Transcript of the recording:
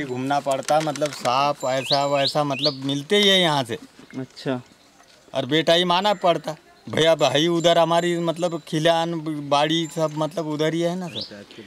घूमना पड़ता मतलब सांप ऐसा वैसा मतलब मिलते ही है यहाँ से अच्छा और बेटा ही माना पड़ता भैया भाई उधर हमारी मतलब खिलान बाड़ी सब मतलब उधर ही है ना सर